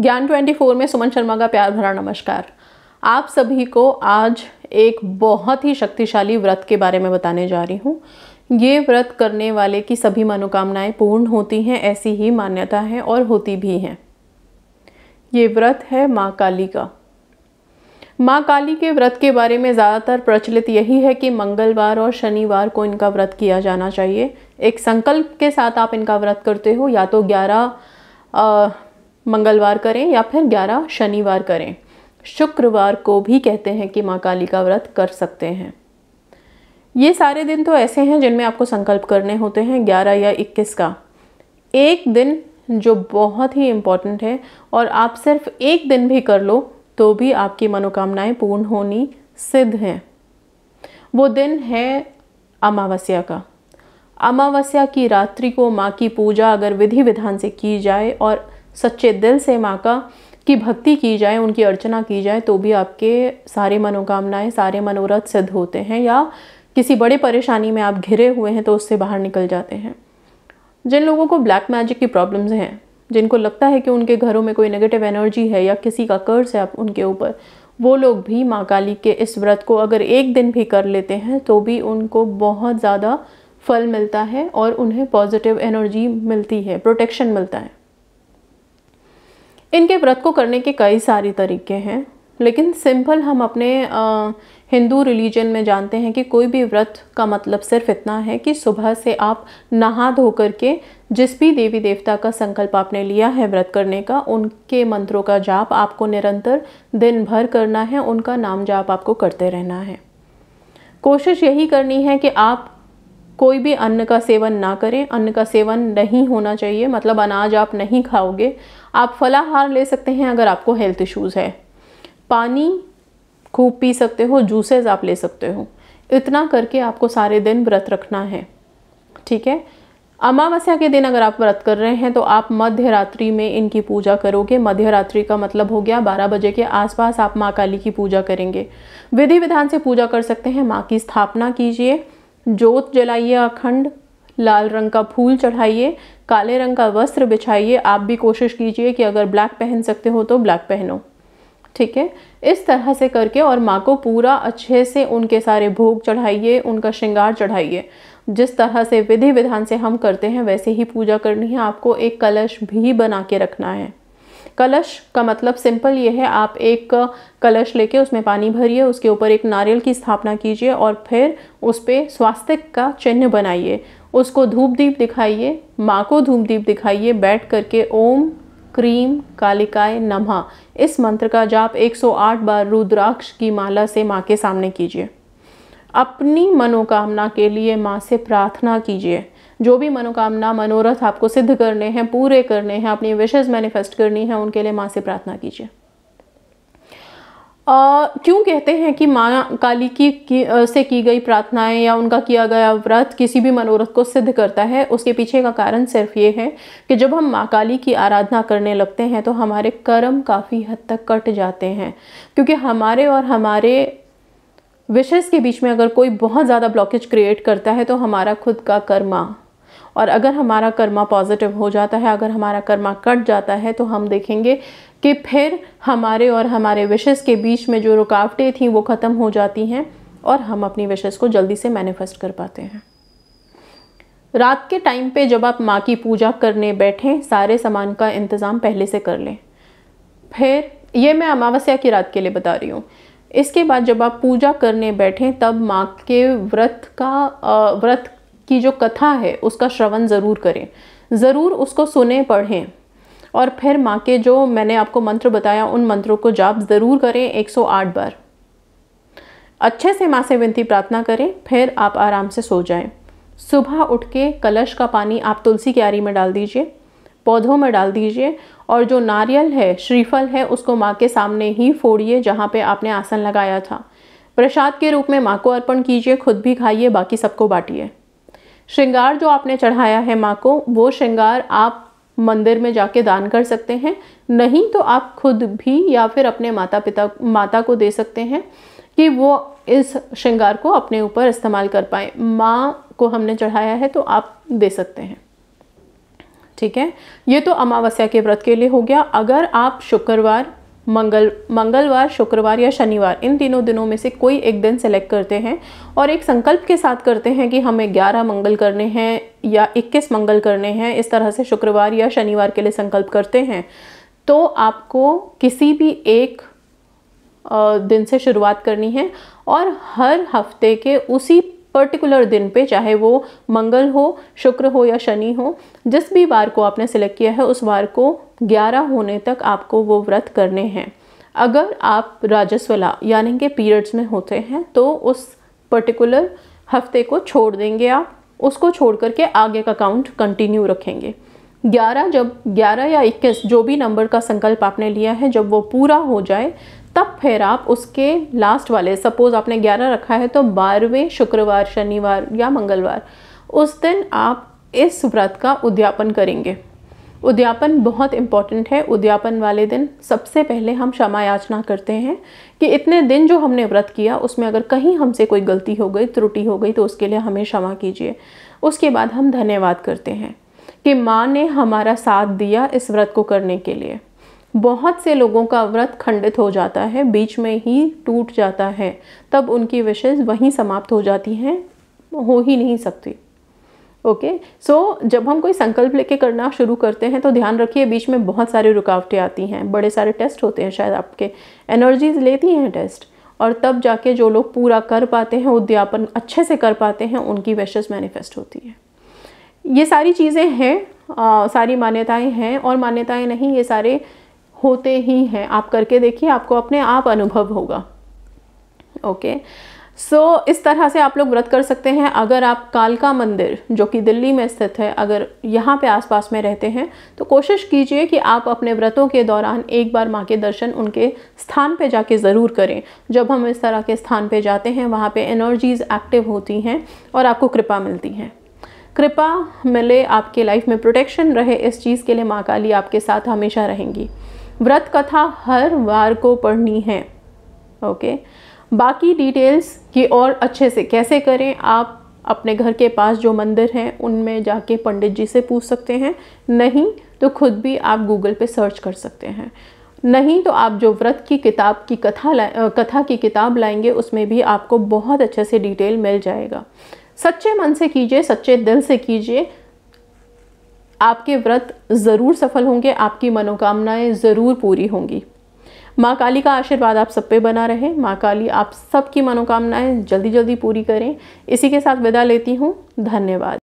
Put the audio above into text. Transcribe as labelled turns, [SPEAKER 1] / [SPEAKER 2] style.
[SPEAKER 1] ज्ञान 24 में सुमन शर्मा का प्यार भरा नमस्कार आप सभी को आज एक बहुत ही शक्तिशाली व्रत के बारे में बताने जा रही हूँ ये व्रत करने वाले की सभी मनोकामनाएं पूर्ण होती हैं ऐसी ही मान्यता है और होती भी हैं ये व्रत है माँ काली का माँ काली के व्रत के बारे में ज़्यादातर प्रचलित यही है कि मंगलवार और शनिवार को इनका व्रत किया जाना चाहिए एक संकल्प के साथ आप इनका व्रत करते हो या तो ग्यारह मंगलवार करें या फिर 11 शनिवार करें शुक्रवार को भी कहते हैं कि माँ काली का व्रत कर सकते हैं ये सारे दिन तो ऐसे हैं जिनमें आपको संकल्प करने होते हैं 11 या 21 का एक दिन जो बहुत ही इम्पॉर्टेंट है और आप सिर्फ एक दिन भी कर लो तो भी आपकी मनोकामनाएं पूर्ण होनी सिद्ध हैं वो दिन है अमावस्या का अमावस्या की रात्रि को माँ की पूजा अगर विधि विधान से की जाए और सच्चे दिल से माँ का की भक्ति की जाए उनकी अर्चना की जाए तो भी आपके सारे मनोकामनाएं सारे मनोरथ सिद्ध होते हैं या किसी बड़े परेशानी में आप घिरे हुए हैं तो उससे बाहर निकल जाते हैं जिन लोगों को ब्लैक मैजिक की प्रॉब्लम्स हैं जिनको लगता है कि उनके घरों में कोई नेगेटिव एनर्जी है या किसी का कर्ज है आप उनके ऊपर वो लोग भी माँ काली के इस व्रत को अगर एक दिन भी कर लेते हैं तो भी उनको बहुत ज़्यादा फल मिलता है और उन्हें पॉजिटिव एनर्जी मिलती है प्रोटेक्शन मिलता है इनके व्रत को करने के कई सारे तरीके हैं लेकिन सिंपल हम अपने हिंदू रिलीजन में जानते हैं कि कोई भी व्रत का मतलब सिर्फ इतना है कि सुबह से आप नहा धो कर के जिस भी देवी देवता का संकल्प आपने लिया है व्रत करने का उनके मंत्रों का जाप आपको निरंतर दिन भर करना है उनका नाम जाप आपको करते रहना है कोशिश यही करनी है कि आप कोई भी अन्न का सेवन ना करें अन्न का सेवन नहीं होना चाहिए मतलब अनाज आप नहीं खाओगे आप फलाहार ले सकते हैं अगर आपको हेल्थ इश्यूज़ है पानी खूब पी सकते हो जूसेस आप ले सकते हो इतना करके आपको सारे दिन व्रत रखना है ठीक है अमावस्या के दिन अगर आप व्रत कर रहे हैं तो आप मध्य रात्रि में इनकी पूजा करोगे मध्य रात्रि का मतलब हो गया 12 बजे के आसपास आप माँ काली की पूजा करेंगे विधि विधान से पूजा कर सकते हैं माँ की स्थापना कीजिए जोत जलाइए अखंड लाल रंग का फूल चढ़ाइए काले रंग का वस्त्र बिछाइए आप भी कोशिश कीजिए कि अगर ब्लैक पहन सकते हो तो ब्लैक पहनो ठीक है इस तरह से करके और माँ को पूरा अच्छे से उनके सारे भोग चढ़ाइए उनका श्रृंगार चढ़ाइए जिस तरह से विधि विधान से हम करते हैं वैसे ही पूजा करनी है आपको एक कलश भी बना के रखना है कलश का मतलब सिंपल ये है आप एक कलश लेके उसमें पानी भरिए उसके ऊपर एक नारियल की स्थापना कीजिए और फिर उस पर स्वास्तिक का चिन्ह बनाइए उसको धूप दीप दिखाइए माँ को धूप दीप दिखाइए बैठ करके ओम क्रीम कालिकाय नमः इस मंत्र का जाप 108 बार रुद्राक्ष की माला से माँ के सामने कीजिए अपनी मनोकामना के लिए माँ से प्रार्थना कीजिए जो भी मनोकामना मनोरथ आपको सिद्ध करने हैं पूरे करने हैं अपनी विशेज़ मैनिफेस्ट करनी है उनके लिए माँ से प्रार्थना कीजिए क्यों कहते हैं कि माँ काली की, की आ, से की गई प्रार्थनाएं या उनका किया गया व्रत किसी भी मनोरथ को सिद्ध करता है उसके पीछे का कारण सिर्फ ये है कि जब हम माँ काली की आराधना करने लगते हैं तो हमारे कर्म काफ़ी हद तक कट जाते हैं क्योंकि हमारे और हमारे विशेष के बीच में अगर कोई बहुत ज़्यादा ब्लॉकेज क्रिएट करता है तो हमारा खुद का कर्मा और अगर हमारा कर्मा पॉजिटिव हो जाता है अगर हमारा कर्मा कट जाता है तो हम देखेंगे कि फिर हमारे और हमारे विशेष के बीच में जो रुकावटें थी वो ख़त्म हो जाती हैं और हम अपनी विशेष को जल्दी से मैनिफेस्ट कर पाते हैं रात के टाइम पे जब आप माँ की पूजा करने बैठें सारे सामान का इंतज़ाम पहले से कर लें फिर ये मैं अमावस्या की रात के लिए बता रही हूँ इसके बाद जब आप पूजा करने बैठें तब माँ के व्रत का व्रत की जो कथा है उसका श्रवण ज़रूर करें ज़रूर उसको सुने पढ़ें और फिर माँ के जो मैंने आपको मंत्र बताया उन मंत्रों को जाप ज़रूर करें 108 बार अच्छे से माँ से विनती प्रार्थना करें फिर आप आराम से सो जाएं। सुबह उठ के कलश का पानी आप तुलसी क्यारी में डाल दीजिए पौधों में डाल दीजिए और जो नारियल है श्रीफल है उसको माँ के सामने ही फोड़िए जहाँ पे आपने आसन लगाया था प्रसाद के रूप में माँ को अर्पण कीजिए खुद भी खाइए बाकी सबको बांटिए श्रृंगार जो आपने चढ़ाया है माँ को वो श्रृंगार आप मंदिर में जाके दान कर सकते हैं नहीं तो आप खुद भी या फिर अपने माता पिता माता को दे सकते हैं कि वो इस श्रृंगार को अपने ऊपर इस्तेमाल कर पाए माँ को हमने चढ़ाया है तो आप दे सकते हैं ठीक है ये तो अमावस्या के व्रत के लिए हो गया अगर आप शुक्रवार मंगल मंगलवार शुक्रवार या शनिवार इन तीनों दिनों में से कोई एक दिन सेलेक्ट करते हैं और एक संकल्प के साथ करते हैं कि हमें 11 मंगल करने हैं या 21 मंगल करने हैं इस तरह से शुक्रवार या शनिवार के लिए संकल्प करते हैं तो आपको किसी भी एक दिन से शुरुआत करनी है और हर हफ्ते के उसी पर्टिकुलर दिन पे चाहे वो मंगल हो शुक्र हो या शनि हो जिस भी वार को आपने सिलेक्ट किया है उस वार को 11 होने तक आपको वो व्रत करने हैं अगर आप राजस्वला यानी कि पीरियड्स में होते हैं तो उस पर्टिकुलर हफ्ते को छोड़ देंगे आप उसको छोड़ करके आगे का काउंट कंटिन्यू रखेंगे 11 जब 11 या 21 जो भी नंबर का संकल्प आपने लिया है जब वो पूरा हो जाए तब फिर आप उसके लास्ट वाले सपोज़ आपने ग्यारह रखा है तो बारहवें शुक्रवार शनिवार या मंगलवार उस दिन आप इस व्रत का उद्यापन करेंगे उद्यापन बहुत इम्पॉर्टेंट है उद्यापन वाले दिन सबसे पहले हम क्षमा याचना करते हैं कि इतने दिन जो हमने व्रत किया उसमें अगर कहीं हमसे कोई गलती हो गई त्रुटि हो गई तो उसके लिए हमें क्षमा कीजिए उसके बाद हम धन्यवाद करते हैं कि माँ ने हमारा साथ दिया इस व्रत को करने के लिए बहुत से लोगों का व्रत खंडित हो जाता है बीच में ही टूट जाता है तब उनकी विशेष वहीं समाप्त हो जाती हैं हो ही नहीं सकती ओके okay? सो so, जब हम कोई संकल्प लेके करना शुरू करते हैं तो ध्यान रखिए बीच में बहुत सारी रुकावटें आती हैं बड़े सारे टेस्ट होते हैं शायद आपके एनर्जीज लेती हैं टेस्ट और तब जाके जो लोग पूरा कर पाते हैं उद्यापन अच्छे से कर पाते हैं उनकी विशेष मैनिफेस्ट होती है ये सारी चीज़ें हैं सारी मान्यताएं हैं और मान्यताएं नहीं ये सारे होते ही हैं आप करके देखिए आपको अपने आप अनुभव होगा ओके okay. सो so, इस तरह से आप लोग व्रत कर सकते हैं अगर आप कालका मंदिर जो कि दिल्ली में स्थित है अगर यहाँ पे आसपास में रहते हैं तो कोशिश कीजिए कि आप अपने व्रतों के दौरान एक बार माँ के दर्शन उनके स्थान पे जाके ज़रूर करें जब हम इस तरह के स्थान पे जाते हैं वहाँ पे एनर्जीज़ एक्टिव होती हैं और आपको कृपा मिलती हैं कृपा मिले आपके लाइफ में प्रोटेक्शन रहे इस चीज़ के लिए माँ काली आपके साथ हमेशा रहेंगी व्रत कथा हर वार को पढ़नी है ओके बाकी डिटेल्स की और अच्छे से कैसे करें आप अपने घर के पास जो मंदिर हैं उनमें जाके पंडित जी से पूछ सकते हैं नहीं तो खुद भी आप गूगल पे सर्च कर सकते हैं नहीं तो आप जो व्रत की किताब की कथा लाए कथा की किताब लाएंगे उसमें भी आपको बहुत अच्छे से डिटेल मिल जाएगा सच्चे मन से कीजिए सच्चे दिल से कीजिए आपके व्रत ज़रूर सफल होंगे आपकी मनोकामनाएं ज़रूर पूरी होंगी माँ काली का आशीर्वाद आप सब पे बना रहे माँ काली आप सबकी मनोकामनाएं जल्दी जल्दी पूरी करें इसी के साथ विदा लेती हूँ धन्यवाद